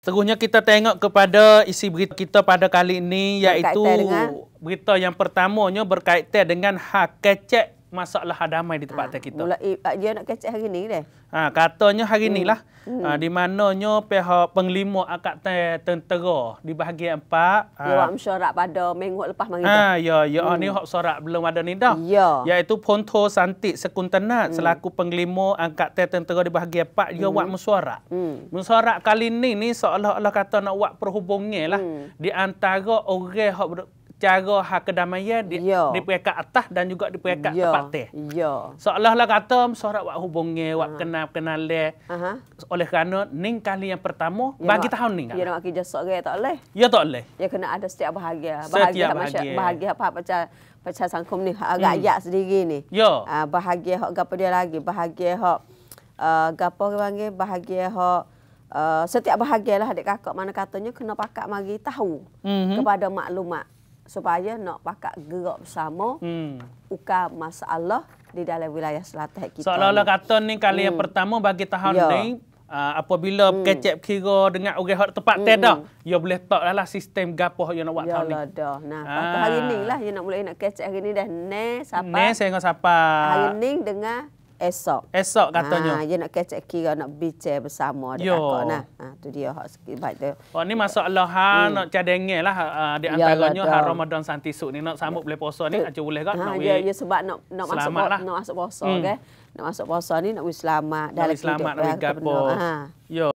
Seterusnya kita tengok kepada isi berita kita pada kali ini iaitu berita yang pertamanya berkaitan dengan hak kecek masalah damai di tempat ha, kita. Mulai ah, dia nak kecek hari ni dah. Ha, katanya hari hmm. lah. Hmm. Ha, di mananya pihak penglima akan tentera di bahagian empat. Ha. Ya, syarat pada minggu lepas mari. Ha, ya, ya, hmm. ni hak syarat belum ada ni dah. Ya. Iaitu Ponto Santik Sekuntenat hmm. selaku penglima angkat tentera di bahagian empat, dia hmm. buat mesyuarat. Hmm. Mesyuarat kali ni ni seolah-olah kata nak buat perhubungan lah. Hmm. Di antara orang yang cara hak kedamaian di, yeah. di peringkat atas dan juga di peringkat yeah. tempat teh. Yeah. Seolah-olah kata hmm, seorang buat hubungi, buat uh-huh. kenal, kenal dia. Uh-huh. Oleh kerana ni kali yang pertama ya bagi mak, tahun ni. Kan? Ya nak kerja sore tak boleh? Ya tak boleh. Ya kena ada setiap bahagia. Bahagia setiap bahagia. Bahagia apa macam macam sangkum ni, hmm. rakyat sendiri ni. Ya. Yeah. Ha, bahagia hak gapa dia lagi. Bahagia hak uh, eh, gapa dia panggil. Bahagia hak uh, setiap bahagia lah adik kakak. Mana katanya kena pakat mari tahu mm-hmm. kepada maklumat supaya nak pakat gerak bersama hmm. ukar masalah di dalam wilayah selatan kita. So olah kata ni kali hmm. yang pertama bagi tahun ya. ni Uh, apabila hmm. kecep kira dengan orang hot tepat hmm. teda, ia ya boleh tak lah, lah sistem gapoh yang nak buat tahun ni. Yalah dah. Nah, ah. hari ni lah yang nak mulai nak kecep hari ni dah ne siapa? Ne saya ngah sapa. Hari ni dengan esok. Esok katanya. Ha, dia nak kata kira nak bincang bersama dengan Yo. aku nah. Ha, tu dia hak sikit baik tu. Oh ni masa Allah ha, hmm. nak cadangnya lah uh, ha, di antaranya ha, Ramadan santi suk ni nak sambut boleh puasa ni aja boleh kan. Ha, nak ya, ya, sebab nak nak masuk puasa lah. nak masuk puasa hmm. okay? Nak masuk puasa ni nak wis selamat dalam selamat, hidup. Selamat nak wis eh, gapo. Ha. Yo.